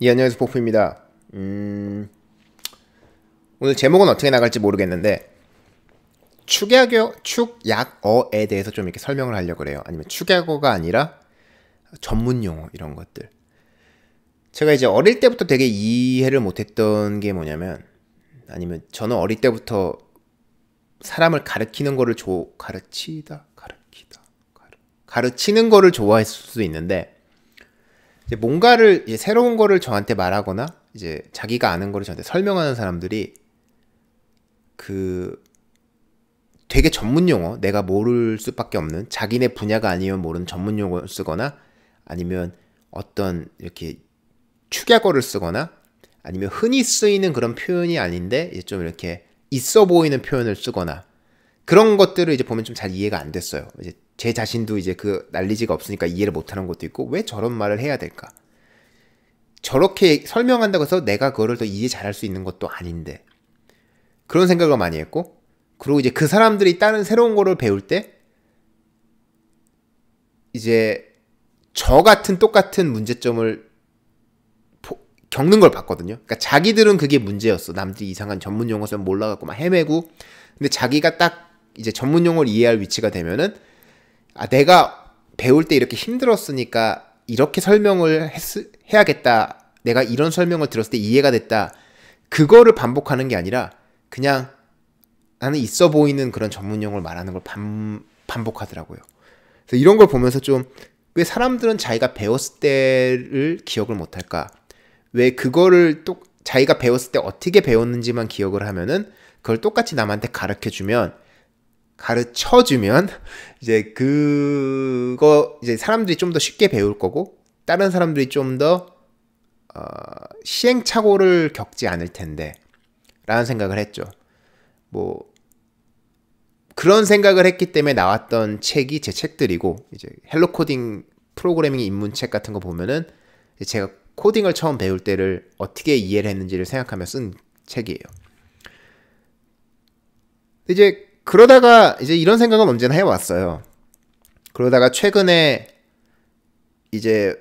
예, 안녕하세요. 폭프입니다. 음, 오늘 제목은 어떻게 나갈지 모르겠는데, 축약어, 축약어에 대해서 좀 이렇게 설명을 하려고 그래요. 아니면 축약어가 아니라 전문 용어, 이런 것들. 제가 이제 어릴 때부터 되게 이해를 못했던 게 뭐냐면, 아니면 저는 어릴 때부터 사람을 가르치는 거를 조, 가르치다, 가르치다, 가르, 가르치는 거를 좋아했을 수도 있는데, 이제 뭔가를 이제 새로운 거를 저한테 말하거나 이제 자기가 아는 거를 저한테 설명하는 사람들이 그 되게 전문 용어, 내가 모를 수밖에 없는 자기네 분야가 아니면 모르는 전문 용어를 쓰거나 아니면 어떤 이렇게 축약어를 쓰거나 아니면 흔히 쓰이는 그런 표현이 아닌데 좀 이렇게 있어 보이는 표현을 쓰거나 그런 것들을 이제 보면 좀 잘 이해가 안 됐어요. 이제 제 자신도 이제 그 난리지가 없으니까 이해를 못하는 것도 있고 왜 저런 말을 해야 될까? 저렇게 설명한다고 해서 내가 그거를 더 이해 잘 할 수 있는 것도 아닌데 그런 생각을 많이 했고 그리고 이제 그 사람들이 다른 새로운 거를 배울 때 이제 저 같은 똑같은 문제점을 겪는 걸 봤거든요. 그러니까 자기들은 그게 문제였어. 남들이 이상한 전문 용어 쓰 몰라갖고 막 헤매고 근데 자기가 딱 이제 전문 용어를 이해할 위치가 되면은 아, 내가 배울 때 이렇게 힘들었으니까 이렇게 설명을 했, 해야겠다. 내가 이런 설명을 들었을 때 이해가 됐다. 그거를 반복하는 게 아니라 그냥 나는 있어 보이는 그런 전문 용어를 말하는 걸 반, 반복하더라고요. 그래서 이런 걸 보면서 좀 왜 사람들은 자기가 배웠을 때를 기억을 못할까? 왜 그거를 또 자기가 배웠을 때 어떻게 배웠는지만 기억을 하면은 그걸 똑같이 남한테 가르쳐 주면 가르쳐 주면 이제 그거 이제 사람들이 좀 더 쉽게 배울 거고 다른 사람들이 좀더 어, 시행착오를 겪지 않을 텐데 라는 생각을 했죠. 뭐 그런 생각을 했기 때문에 나왔던 책이 제 책들이고 이제 헬로 코딩 프로그래밍 입문책 같은 거 보면은 제가 코딩을 처음 배울 때를 어떻게 이해를 했는지를 생각하며 쓴 책이에요. 이제 그러다가 이제 이런 생각은 언제나 해왔어요. 그러다가 최근에 이제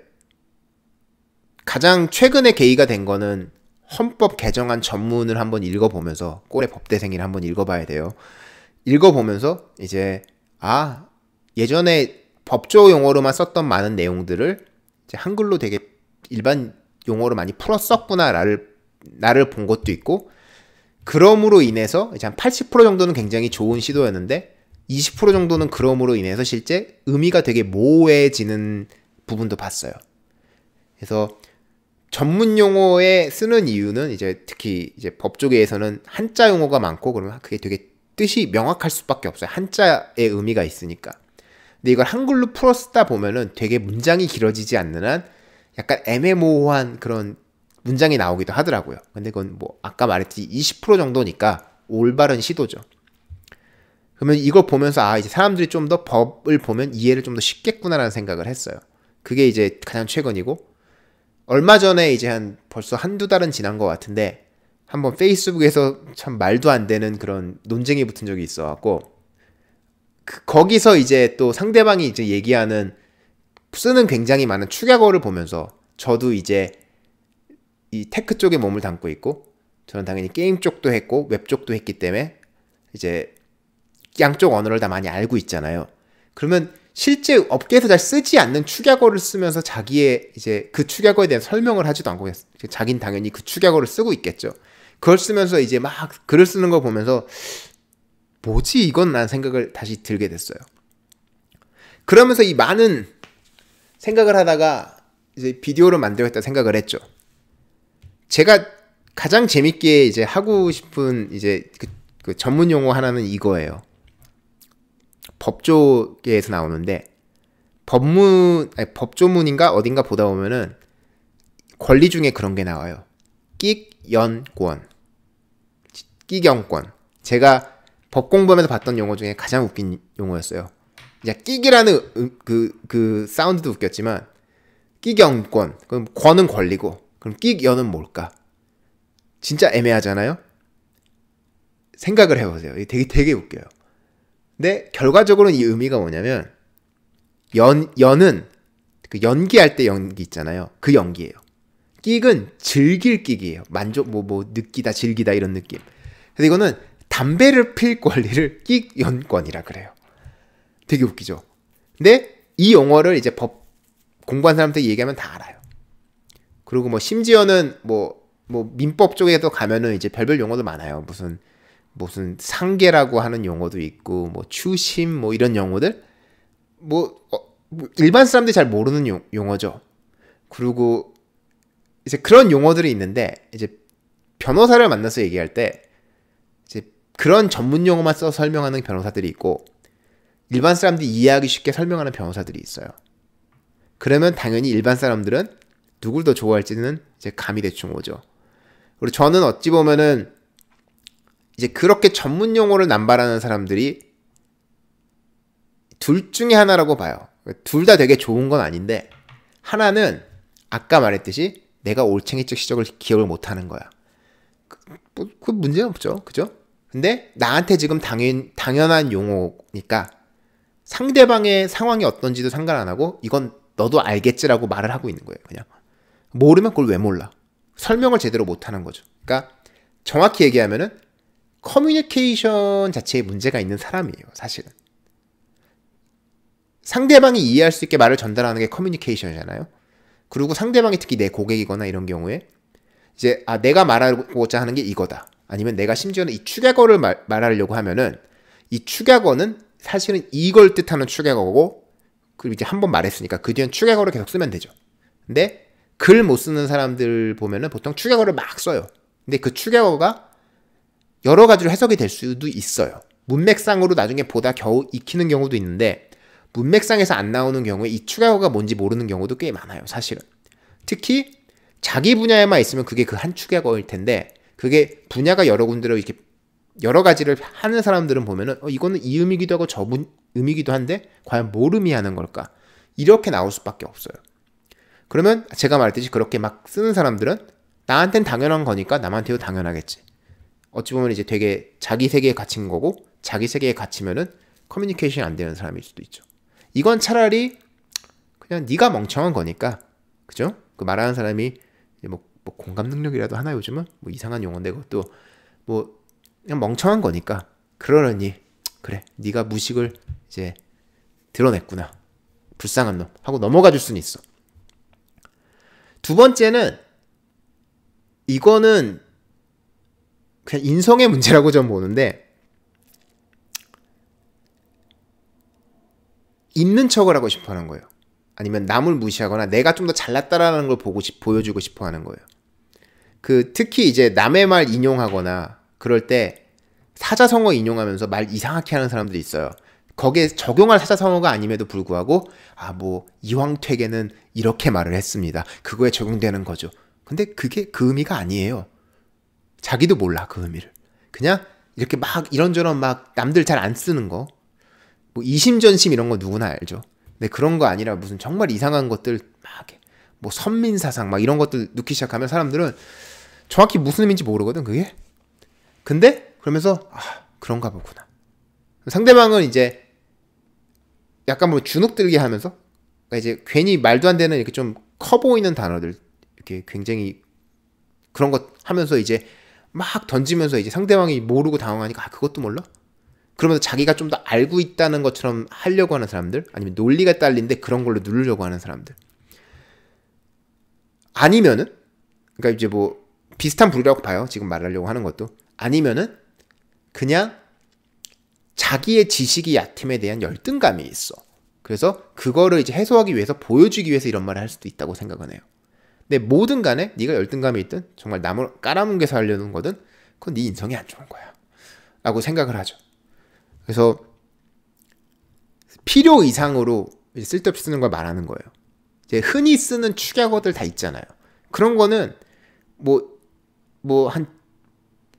가장 최근에 계기가 된 거는 헌법 개정안 전문을 한번 읽어보면서 꼴의 법대생일 한번 읽어봐야 돼요. 읽어보면서 이제 아 예전에 법조 용어로만 썼던 많은 내용들을 이제 한글로 되게 일반 용어로 많이 풀었었구나 나를 나를 본 것도 있고 그럼으로 인해서 이제 한 80% 정도는 굉장히 좋은 시도였는데 20% 정도는 그럼으로 인해서 실제 의미가 되게 모호해지는 부분도 봤어요. 그래서 전문 용어에 쓰는 이유는 이제 특히 이제 법조계에서는 한자 용어가 많고 그러면 그게 되게 뜻이 명확할 수밖에 없어요. 한자의 의미가 있으니까. 근데 이걸 한글로 풀어 쓰다 보면은 되게 문장이 길어지지 않는 한 약간 애매모호한 그런 문장이 나오기도 하더라고요. 근데 그건 뭐 아까 말했듯이 20% 정도니까 올바른 시도죠. 그러면 이걸 보면서 아 이제 사람들이 좀 더 법을 보면 이해를 좀 더 쉽겠구나라는 생각을 했어요. 그게 이제 가장 최근이고 얼마 전에 이제 한 벌써 한두 달은 지난 것 같은데 한번 페이스북에서 참 말도 안 되는 그런 논쟁이 붙은 적이 있어갖고 그 거기서 이제 또 상대방이 이제 얘기하는 쓰는 굉장히 많은 축약어를 보면서 저도 이제 이 테크 쪽에 몸을 담고 있고 저는 당연히 게임 쪽도 했고 웹 쪽도 했기 때문에 이제 양쪽 언어를 다 많이 알고 있잖아요. 그러면 실제 업계에서 잘 쓰지 않는 축약어를 쓰면서 자기의 이제 그 축약어에 대한 설명을 하지도 않고 자기는 당연히 그 축약어를 쓰고 있겠죠. 그걸 쓰면서 이제 막 글을 쓰는 걸 보면서 뭐지 이건 라는 생각을 다시 들게 됐어요. 그러면서 이 많은 생각을 하다가 이제 비디오를 만들겠다 생각을 했죠. 제가 가장 재밌게 이제 하고 싶은 이제 그, 그 전문 용어 하나는 이거예요. 법조계에서 나오는데 법문 아니, 법조문인가 어딘가 보다 보면은 권리 중에 그런 게 나와요. 끼연권, 끼경권. 제가 법 공부하면서 봤던 용어 중에 가장 웃긴 용어였어요. 이제 끼기라는 그그 그 사운드도 웃겼지만 끼경권. 그럼 권은 권리고 그럼 끼여는 뭘까? 진짜 애매하잖아요? 생각을 해보세요. 되게, 되게 웃겨요. 근데 결과적으로이 의미가 뭐냐면, 연, 연은 그 연기할 때 연기 있잖아요. 그 연기예요. 끼은 즐길 끽이에요 만족, 뭐, 뭐, 느끼다, 즐기다 이런 느낌. 그래서 이거는 담배를 필 권리를 끼 연권이라 그래요. 되게 웃기죠? 근데 이 용어를 이제 법 공부한 사람한테 얘기하면 다 알아요. 그리고 뭐 심지어는 뭐뭐 뭐 민법 쪽에도 가면은 이제 별별 용어도 많아요. 무슨 무슨 상계라고 하는 용어도 있고 뭐 추심 뭐 이런 용어들 뭐, 어, 뭐 일반 사람들이 잘 모르는 용, 용어죠. 그리고 이제 그런 용어들이 있는데 이제 변호사를 만나서 얘기할 때 이제 그런 전문 용어만 써 설명하는 변호사들이 있고 일반 사람들이 이해하기 쉽게 설명하는 변호사들이 있어요. 그러면 당연히 일반 사람들은 누굴 더 좋아할지는 이제 감이 대충 오죠. 그리고 저는 어찌 보면은 이제 그렇게 전문 용어를 남발하는 사람들이 둘 중에 하나라고 봐요. 둘 다 되게 좋은 건 아닌데 하나는 아까 말했듯이 내가 올챙이적 시적을 기억을 못하는 거야. 그, 뭐, 그 문제 없죠, 그죠? 근데 나한테 지금 당연 당연한 용어니까 상대방의 상황이 어떤지도 상관 안 하고 이건 너도 알겠지라고 말을 하고 있는 거예요, 그냥. 모르면 그걸 왜 몰라? 설명을 제대로 못 하는 거죠. 그러니까 정확히 얘기하면은 커뮤니케이션 자체에 문제가 있는 사람이에요, 사실은. 상대방이 이해할 수 있게 말을 전달하는 게 커뮤니케이션이잖아요. 그리고 상대방이 특히 내 고객이거나 이런 경우에 이제 아 내가 말하고자 하는 게 이거다. 아니면 내가 심지어는 이 축약어를 말, 말하려고 하면은 이 축약어는 사실은 이걸 뜻하는 축약어고 그리고 이제 한 번 말했으니까 그 뒤엔 축약어를 계속 쓰면 되죠. 근데 글못 쓰는 사람들 보면은 보통 추격어를막 써요. 근데 그추격어가 여러 가지로 해석이 될 수도 있어요. 문맥상으로 나중에 보다 겨우 익히는 경우도 있는데 문맥상에서 안 나오는 경우에 이추격어가 뭔지 모르는 경우도 꽤 많아요, 사실은. 특히 자기 분야에만 있으면 그게 그 한추격어일 텐데 그게 분야가 여러 군데로 이렇게 여러 가지를 하는 사람들은 보면은 어, 이거는 이의미기도 하고 저의미기도 한데 과연 뭘 의미하는 걸까? 이렇게 나올 수밖에 없어요. 그러면 제가 말했듯이 그렇게 막 쓰는 사람들은 나한텐 당연한 거니까 남한테도 당연하겠지. 어찌 보면 이제 되게 자기 세계에 갇힌 거고 자기 세계에 갇히면은 커뮤니케이션이 안 되는 사람일 수도 있죠. 이건 차라리 그냥 네가 멍청한 거니까 그죠? 그 말하는 사람이 뭐, 뭐 공감 능력이라도 하나 요즘은 뭐 이상한 용어인데 그것도 뭐 그냥 멍청한 거니까 그러려니 그래 네가 무식을 이제 드러냈구나 불쌍한 놈 하고 넘어가 줄 수는 있어 두 번째는 이거는 그냥 인성의 문제라고 저는 보는데 있는 척을 하고 싶어 하는 거예요. 아니면 남을 무시하거나 내가 좀 더 잘났다라는 걸 보고 싶, 보여주고 싶어 하는 거예요. 그 특히 이제 남의 말 인용하거나 그럴 때 사자성어 인용하면서 말 이상하게 하는 사람들이 있어요. 거기에 적용할 사자성어가 아님에도 불구하고 아 뭐 이황택에는 이렇게 말을 했습니다. 그거에 적용되는 거죠. 근데 그게 그 의미가 아니에요. 자기도 몰라 그 의미를. 그냥 이렇게 막 이런저런 막 남들 잘 안 쓰는 거. 뭐 이심전심 이런 거 누구나 알죠. 근데 그런 거 아니라 무슨 정말 이상한 것들 막 뭐 선민 사상 막 이런 것들 넣기 시작하면 사람들은 정확히 무슨 의미인지 모르거든 그게. 근데 그러면서 아 그런가 보구나. 상대방은 이제 약간 뭐 주눅들게 하면서 그러니까 이제 괜히 말도 안 되는 이렇게 좀 커 보이는 단어들 이렇게 굉장히 그런 것 하면서 이제 막 던지면서 이제 상대방이 모르고 당황하니까 아 그것도 몰라? 그러면서 자기가 좀 더 알고 있다는 것처럼 하려고 하는 사람들 아니면 논리가 딸린데 그런 걸로 누르려고 하는 사람들 아니면은 그러니까 이제 뭐 비슷한 부류라고 봐요 지금 말하려고 하는 것도 아니면은 그냥 자기의 지식이 얕음에 대한 열등감이 있어. 그래서 그거를 이제 해소하기 위해서 보여주기 위해서 이런 말을 할 수도 있다고 생각은 해요. 근데 뭐든 간에 네가 열등감이 있든 정말 남을 깔아뭉개서 하려는 거든 그건 네 인성이 안 좋은 거야. 라고 생각을 하죠. 그래서 필요 이상으로 쓸데없이 쓰는 걸 말하는 거예요. 이제 흔히 쓰는 축약어들 다 있잖아요. 그런 거는 뭐뭐한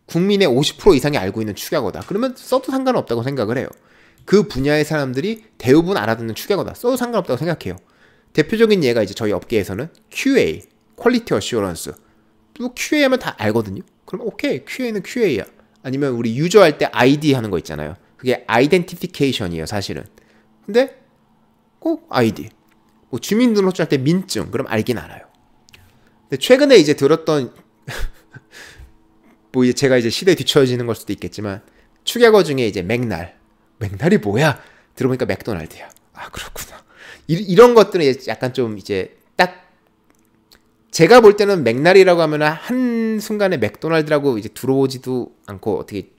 국민의 50% 이상이 알고 있는 축약어다. 그러면 써도 상관없다고 생각을 해요. 그 분야의 사람들이 대부분 알아듣는 축약어다. 써도 상관없다고 생각해요. 대표적인 예가 이제 저희 업계에서는 QA, 퀄리티 어시어런스. 또 QA 하면 다 알거든요. 그럼 오케이, QA는 QA야. 아니면 우리 유저 할때 ID 하는 거 있잖아요. 그게 아이덴티피케이션이에요, 사실은. 근데 꼭 ID. 뭐 주민등록증 할 때 민증. 그럼 알긴 알아요. 근데 최근에 이제 들었던 뭐 제가 이제 시대에 뒤처지는 걸 수도 있겠지만 축약어 중에 이제 맥날 맥날이 뭐야 들어보니까 맥도날드야 아 그렇구나 이, 런 것들은 이제 약간 좀 이제 딱 제가 볼 때는 맥날이라고 하면 한 순간에 맥도날드라고 이제 들어오지도 않고 어떻게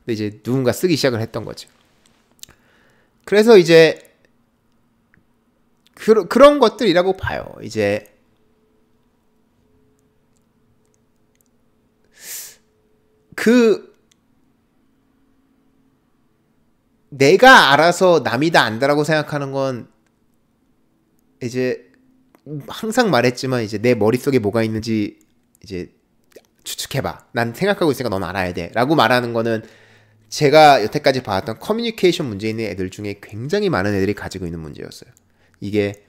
근데 이제 누군가 쓰기 시작을 했던 거죠 그래서 이제 그, 그런 것들이라고 봐요 이제 그 내가 알아서 남이 다 안다라고 생각하는 건 이제 항상 말했지만 이제 내 머릿속에 뭐가 있는지 이제 추측해봐. 난 생각하고 있으니까 넌 알아야 돼. 라고 말하는 거는 제가 여태까지 봐왔던 커뮤니케이션 문제 있는 애들 중에 굉장히 많은 애들이 가지고 있는 문제였어요. 이게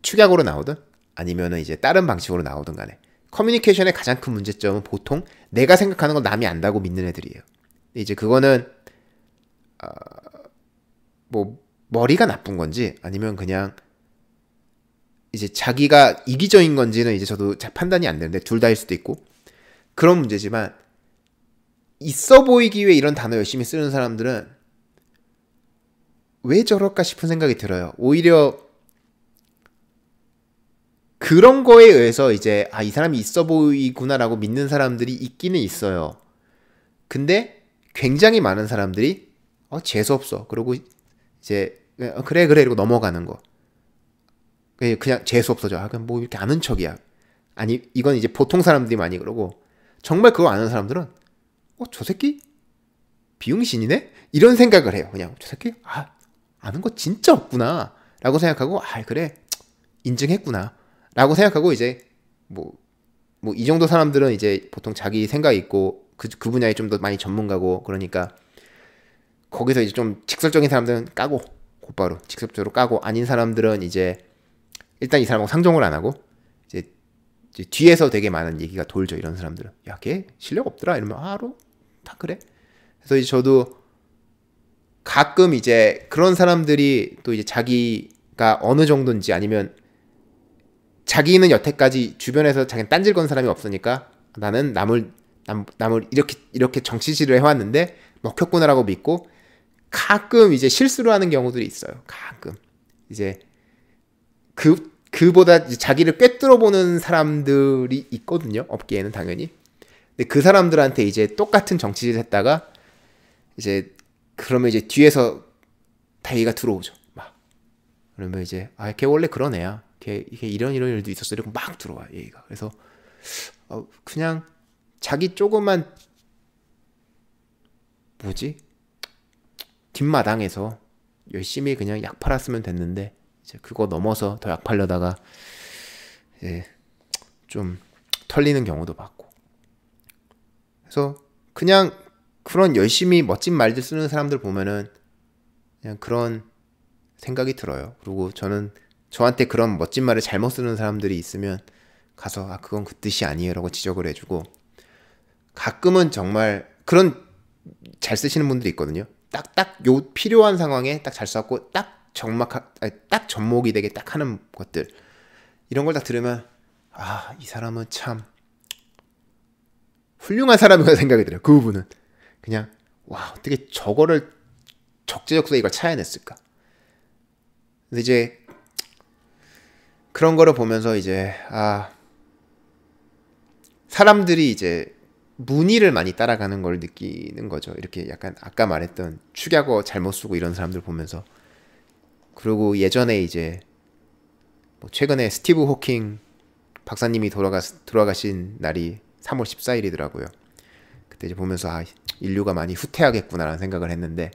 축약으로 나오든 아니면은 이제 다른 방식으로 나오든 간에. 커뮤니케이션의 가장 큰 문제점은 보통 내가 생각하는 건 남이 안다고 믿는 애들이에요. 이제 그거는 어, 뭐 머리가 나쁜 건지 아니면 그냥 이제 자기가 이기적인 건지는 이제 저도 판단이 안 되는데 둘 다일 수도 있고 그런 문제지만 있어 보이기 위해 이런 단어 열심히 쓰는 사람들은 왜 저럴까 싶은 생각이 들어요. 오히려 그런 거에 의해서 이제 아 이 사람이 있어 보이구나라고 믿는 사람들이 있기는 있어요. 근데 굉장히 많은 사람들이 어 재수 없어. 그러고 이제 어, 그래 그래 이러고 넘어가는 거. 예, 그냥 재수 없어져. 아 그냥 뭐 이렇게 아는 척이야. 아니 이건 이제 보통 사람들이 많이 그러고 정말 그거 아는 사람들은 어 저 새끼 비용신이네 이런 생각을 해요. 그냥 저 새끼 아 아는 거 진짜 없구나라고 생각하고 아 그래 인증했구나. 라고 생각하고 이제 뭐, 뭐 이 정도 사람들은 이제 보통 자기 생각이 있고 그, 그 분야에 좀 더 많이 전문가고 그러니까 거기서 이제 좀 직설적인 사람들은 까고 곧바로 직접적으로 까고 아닌 사람들은 이제 일단 이 사람하고 상종을 안 하고 이제, 이제 뒤에서 되게 많은 얘기가 돌죠 이런 사람들은 야걔 실력 없더라 이러면 아로 다 그래 그래서 이제 저도 가끔 이제 그런 사람들이 또 이제 자기가 어느 정도인지 아니면 자기는 여태까지 주변에서 자기는 딴질 건 사람이 없으니까 나는 남을 남, 남을 이렇게 이렇게 정치질을 해왔는데 먹혔구나라고 믿고 가끔 이제 실수를 하는 경우들이 있어요. 가끔 이제 그 그보다 자기를 꿰뚫어 보는 사람들이 있거든요. 업계에는 당연히. 근데 그 사람들한테 이제 똑같은 정치질 했다가 이제 그러면 이제 뒤에서 다이가 들어오죠. 막 그러면 이제 아 걔 원래 그러네야 이렇게, 이게 이런 이런 일도 있었어. 이러고 막 들어와, 얘기가. 그래서, 어, 그냥 자기 조그만, 뭐지? 뒷마당에서 열심히 그냥 약 팔았으면 됐는데, 이제 그거 넘어서 더 약 팔려다가, 이제 좀 털리는 경우도 봤고. 그래서 그냥 그런 열심히 멋진 말들 쓰는 사람들 보면은 그냥 그런 생각이 들어요. 그리고 저는 저한테 그런 멋진 말을 잘못 쓰는 사람들이 있으면 가서 아 그건 그 뜻이 아니에요라고 지적을 해주고 가끔은 정말 그런 잘 쓰시는 분들이 있거든요. 딱딱 요 필요한 상황에 딱 잘 써갖고 딱 정막 딱 접목이 되게 딱 하는 것들 이런 걸다 들으면 아 이 사람은 참 훌륭한 사람이라고 생각이 들어요. 그 부분은 그냥 와 어떻게 저거를 적재적소에 이걸 차야냈을까 근데 이제 그런 거를 보면서 이제 아 사람들이 이제 문의를 많이 따라가는 걸 느끼는 거죠. 이렇게 약간 아까 말했던 축약어 잘못 쓰고 이런 사람들 보면서 그리고 예전에 이제 뭐 최근에 스티브 호킹 박사님이 돌아가 돌아가신 날이 3월 14일이더라고요. 그때 이제 보면서 아 인류가 많이 후퇴하겠구나라는 생각을 했는데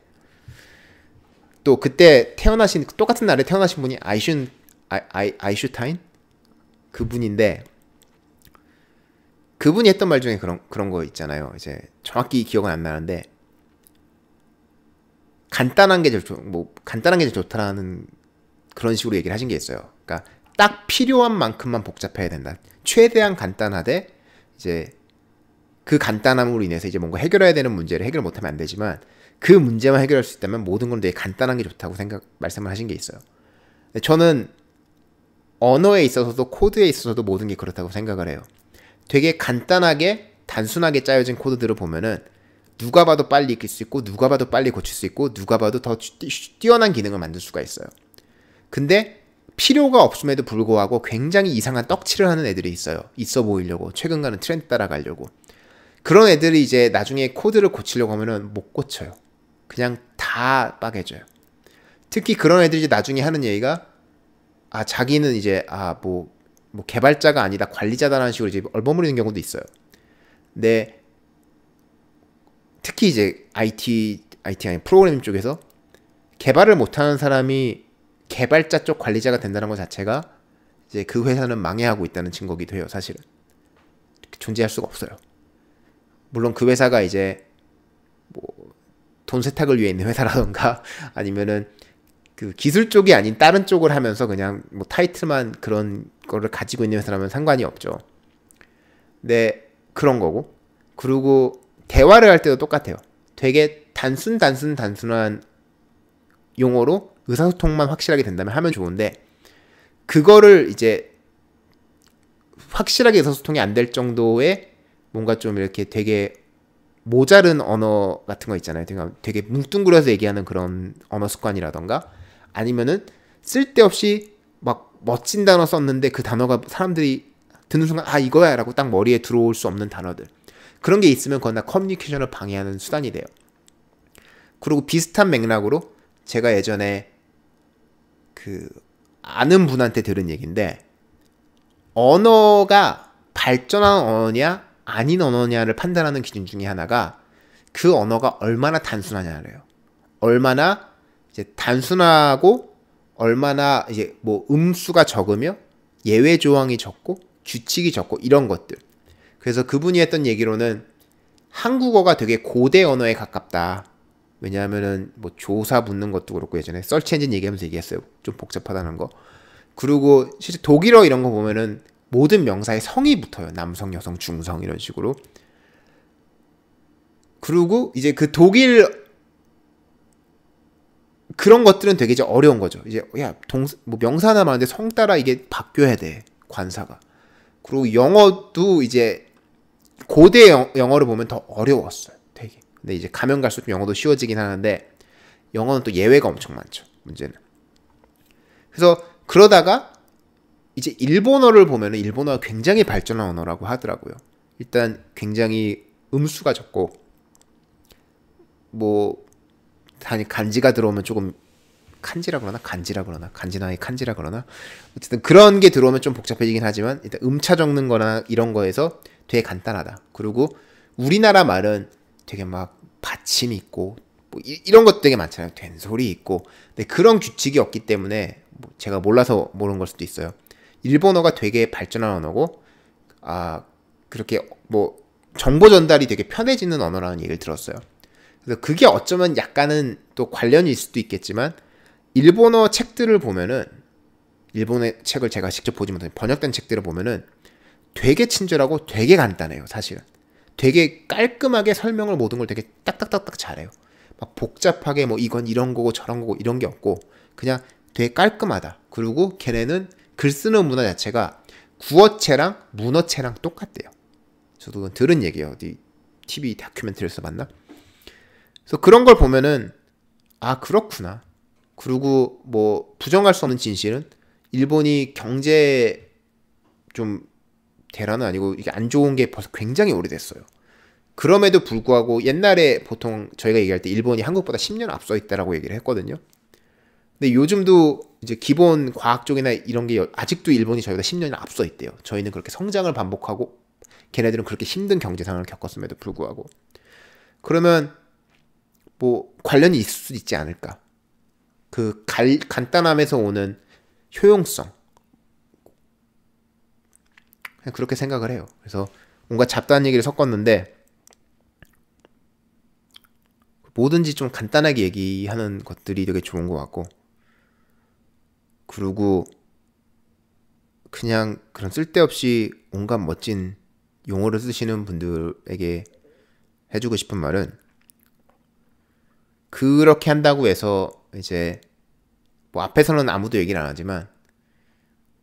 또 그때 태어나신 똑같은 날에 태어나신 분이 아이슌 아, 아, 아이슈타인? 그분인데 그분이 했던 말 중에 그런 그런 거 있잖아요. 이제 정확히 기억은 안 나는데 간단한 게 제일 좋, 뭐 간단한 게 제일 좋다라는 그런 식으로 얘기를 하신 게 있어요. 그러니까 딱 필요한 만큼만 복잡해야 된다. 최대한 간단하되 이제 그 간단함으로 인해서 이제 뭔가 해결해야 되는 문제를 해결 못하면 안 되지만 그 문제만 해결할 수 있다면 모든 건 되게 간단한 게 좋다고 생각 말씀을 하신 게 있어요. 저는 언어에 있어서도 코드에 있어서도 모든 게 그렇다고 생각을 해요. 되게 간단하게 단순하게 짜여진 코드들을 보면은 누가 봐도 빨리 익힐 수 있고 누가 봐도 빨리 고칠 수 있고 누가 봐도 더 뛰어난 기능을 만들 수가 있어요. 근데 필요가 없음에도 불구하고 굉장히 이상한 떡칠을 하는 애들이 있어요. 있어 보이려고 최근 가는 트렌드 따라가려고 그런 애들이 이제 나중에 코드를 고치려고 하면은 못 고쳐요. 그냥 다 빠개져요. 특히 그런 애들이 나중에 하는 얘기가 아 자기는 이제 아뭐 뭐 개발자가 아니다 관리자다라는 식으로 이제 얼버무리는 경우도 있어요. 근데 특히 이제 IT IT 아니 프로그래밍 쪽에서 개발을 못하는 사람이 개발자 쪽 관리자가 된다는 것 자체가 이제 그 회사는 망해하고 있다는 증거기도 해요. 사실은 존재할 수가 없어요. 물론 그 회사가 이제 뭐돈 세탁을 위해 있는 회사라던가 아니면은 그 기술 쪽이 아닌 다른 쪽을 하면서 그냥 뭐 타이틀만 그런 거를 가지고 있는 사람은 상관이 없죠. 네, 그런 거고. 그리고 대화를 할 때도 똑같아요. 되게 단순, 단순, 단순한 용어로 의사소통만 확실하게 된다면 하면 좋은데, 그거를 이제 확실하게 의사소통이 안 될 정도의 뭔가 좀 이렇게 되게 모자른 언어 같은 거 있잖아요. 되게 뭉뚱그려서 얘기하는 그런 언어 습관이라던가, 아니면은 쓸데없이 막 멋진 단어 썼는데 그 단어가 사람들이 듣는 순간 아 이거야 라고 딱 머리에 들어올 수 없는 단어들 그런 게 있으면 그건 다 커뮤니케이션을 방해하는 수단이 돼요 그리고 비슷한 맥락으로 제가 예전에 그 아는 분한테 들은 얘기인데 언어가 발전한 언어냐 아닌 언어냐를 판단하는 기준 중에 하나가 그 언어가 얼마나 단순하냐래요. 얼마나 이제 단순하고 얼마나 이제 뭐 음수가 적으며 예외 조항이 적고 규칙이 적고 이런 것들. 그래서 그분이 했던 얘기로는 한국어가 되게 고대 언어에 가깝다. 왜냐하면은 뭐 조사 붙는 것도 그렇고 예전에 썰치 엔진 얘기하면서 얘기했어요. 좀 복잡하다는 거. 그리고 실제 독일어 이런 거 보면은 모든 명사에 성이 붙어요. 남성, 여성, 중성 이런 식으로. 그리고 이제 그 독일 그런 것들은 되게 이제 어려운 거죠. 이제 야, 동, 뭐 명사나 많은데 성 따라 이게 바뀌어야 돼. 관사가. 그리고 영어도 이제 고대 영, 어를 보면 더 어려웠어요. 되게. 근데 이제 가면 갈수록 영어도 쉬워지긴 하는데 영어는 또 예외가 엄청 많죠. 문제는. 그래서 그러다가 이제 일본어를 보면 일본어가 굉장히 발전한 언어라고 하더라고요. 일단 굉장히 음수가 적고 뭐 단이 간지가 들어오면 조금 칸지라 그러나 간지라 그러나 간지나의 칸지라 그러나 어쨌든 그런 게 들어오면 좀 복잡해지긴 하지만 일단 음차 적는 거나 이런 거에서 되게 간단하다. 그리고 우리나라 말은 되게 막 받침이 있고 뭐 이, 런 것도 되게 많잖아요. 된소리 있고 근데 그런 규칙이 없기 때문에 뭐 제가 몰라서 모르는 걸 수도 있어요. 일본어가 되게 발전한 언어고 아 그렇게 뭐 정보 전달이 되게 편해지는 언어라는 얘기를 들었어요. 그래서 그게 어쩌면 약간은 또 관련이 있을 수도 있겠지만 일본어 책들을 보면은 일본의 책을 제가 직접 보지 못한 번역된 책들을 보면은 되게 친절하고 되게 간단해요 사실은 되게 깔끔하게 설명을 모든 걸 되게 딱딱딱딱 잘해요 막 복잡하게 뭐 이건 이런 거고 저런 거고 이런 게 없고 그냥 되게 깔끔하다 그리고 걔네는 글 쓰는 문화 자체가 구어체랑 문어체랑 똑같대요 저도 들은 얘기예요 어디 TV 다큐멘터리에서 봤나 그래서 그런 걸 보면은 아 그렇구나. 그리고 뭐 부정할 수 없는 진실은 일본이 경제 좀 대란은 아니고 이게 안 좋은 게 벌써 굉장히 오래됐어요. 그럼에도 불구하고 옛날에 보통 저희가 얘기할 때 일본이 한국보다 10년 앞서 있다라고 얘기를 했거든요. 근데 요즘도 이제 기본 과학 쪽이나 이런 게 아직도 일본이 저희보다 10년 앞서 있대요. 저희는 그렇게 성장을 반복하고 걔네들은 그렇게 힘든 경제 상황을 겪었음에도 불구하고 그러면 뭐 관련이 있을 수 있지 않을까. 그 갈, 간단함에서 오는 효용성. 그냥 그렇게 생각을 해요. 그래서 뭔가 잡다한 얘기를 섞었는데 뭐든지 좀 간단하게 얘기하는 것들이 되게 좋은 것 같고 그리고 그냥 그런 쓸데없이 온갖 멋진 용어를 쓰시는 분들에게 해주고 싶은 말은 그렇게 한다고 해서 이제 뭐 앞에서는 아무도 얘기를 안 하지만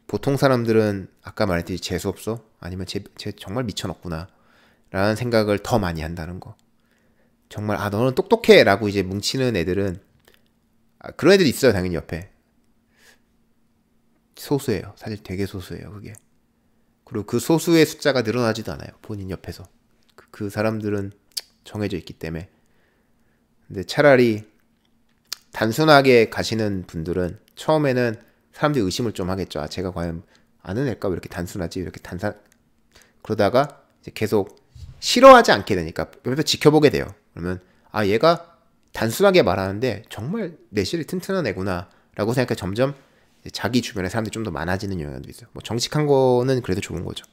보통 사람들은 아까 말했듯이 재수 없어 아니면 쟤, 쟤 정말 미쳐놓구나 라는 생각을 더 많이 한다는 거 정말 아 너는 똑똑해 라고 이제 뭉치는 애들은 아, 그런 애들 있어요 당연히 옆에 소수예요 사실 되게 소수예요 그게 그리고 그 소수의 숫자가 늘어나지도 않아요 본인 옆에서 그, 그 사람들은 정해져 있기 때문에 근데 차라리 단순하게 가시는 분들은 처음에는 사람들이 의심을 좀 하겠죠. 아, 제가 과연 아는 애일까? 왜 이렇게 단순하지? 왜 이렇게 단산? 그러다가 계속 싫어하지 않게 되니까 옆에서 지켜보게 돼요. 그러면 아 얘가 단순하게 말하는데 정말 내실이 튼튼한 애구나라고 생각해 점점 자기 주변에 사람들이 좀 더 많아지는 영향도 있어요. 뭐 정직한 거는 그래도 좋은 거죠.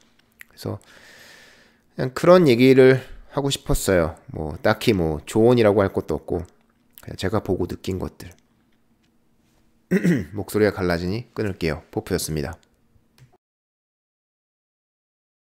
그래서 그냥 그런 얘기를 하고 싶었어요. 뭐 딱히 뭐 조언이라고 할 것도 없고 그냥 제가 보고 느낀 것들. 목소리가 갈라지니 끊을게요. 포프였습니다.